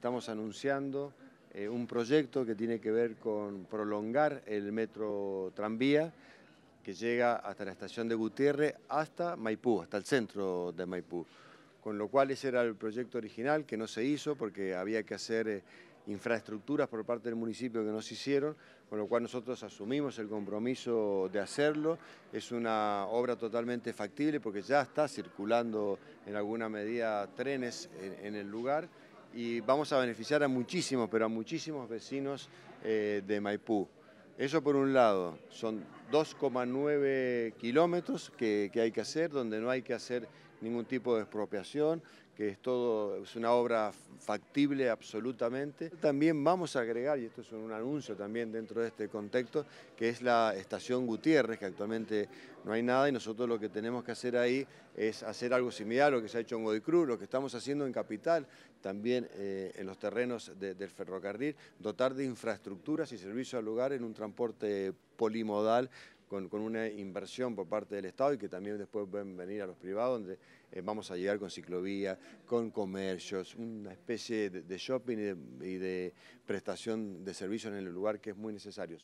Estamos anunciando eh, un proyecto que tiene que ver con prolongar el metro tranvía que llega hasta la estación de Gutiérrez, hasta Maipú, hasta el centro de Maipú. Con lo cual ese era el proyecto original que no se hizo porque había que hacer... Eh, infraestructuras por parte del municipio que no se hicieron, con lo cual nosotros asumimos el compromiso de hacerlo. Es una obra totalmente factible porque ya está circulando en alguna medida trenes en el lugar y vamos a beneficiar a muchísimos, pero a muchísimos vecinos eh, de Maipú. Eso por un lado, son 2,9 kilómetros que hay que hacer, donde no hay que hacer ningún tipo de expropiación, que es todo, es una obra factible absolutamente. También vamos a agregar, y esto es un anuncio también dentro de este contexto, que es la estación Gutiérrez, que actualmente no hay nada, y nosotros lo que tenemos que hacer ahí es hacer algo similar a lo que se ha hecho en Godoy lo que estamos haciendo en Capital, también eh, en los terrenos del ferrocarril, dotar de infraestructuras y servicios al lugar en un transporte polimodal con, una inversión por parte del Estado y que también después pueden venir a los privados, donde eh, vamos a llegar con ciclovía, con comercios, una especie de, shopping y de, y de prestación de servicios en el lugar que es muy necesario.